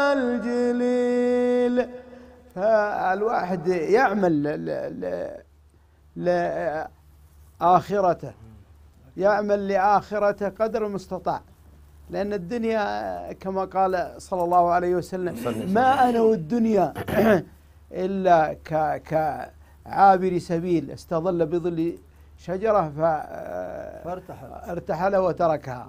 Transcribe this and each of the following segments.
الجليل فالواحد يعمل لآخرته يعمل لآخرته قدر المستطاع لأن الدنيا كما قال صلى الله عليه وسلم ما أنا والدنيا إلا كعابر سبيل استظل بظل شجرة فارتحل وتركها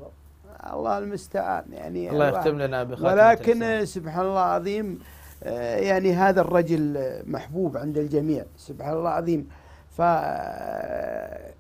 الله المستعان يعني الله يختم لنا بخاتمة ولكن سبحان الله العظيم آه، يعني هذا الرجل محبوب عند الجميع سبحان الله العظيم ف آه،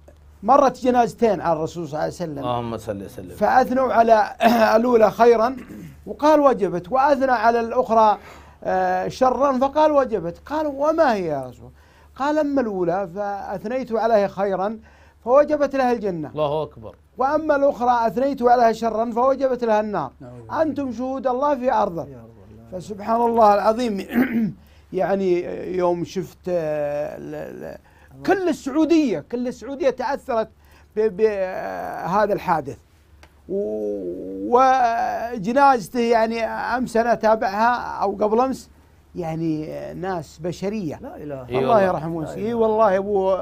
مرت جنازتين على الرسول صلى الله عليه وسلم اللهم صل وسلم فاثنوا على الاولى خيرا وقال وجبت واثنى على الاخرى آه، شرا فقال وجبت قال وما هي يا رسول قال اما الاولى فاثنيت عليها خيرا فوجبت لها الجنه الله اكبر وأما الأخرى أثنيت عليها شرا فوجبت لها النار نعم. أنتم شهود الله في أرضه نعم. فسبحان الله العظيم يعني يوم شفت آه، كل السعودية كل السعودية تأثرت بهذا آه، الحادث وجنازته يعني امس انا اتابعها او قبل امس يعني ناس بشريه لا اله الا الله يرحمه اي والله ابو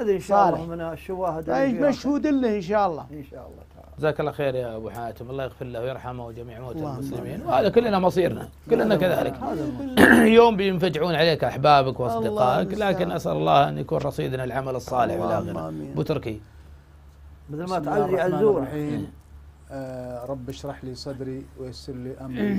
هذا ان شاء الله من الشواهد مشهود له ان شاء الله ان شاء الله تعالى جزاك الله خير يا ابو حاتم الله يغفر له ويرحمه وجميع موتى المسلمين وهذا كلنا مصيرنا كلنا كذلك يوم بينفجعون عليك احبابك واصدقائك لكن اسال الله ان يكون رصيدنا العمل الصالح غيره ابو تركي مثل ما تعلي عزور إيه. آه، رب اشرح لي صدري ويسر لي امري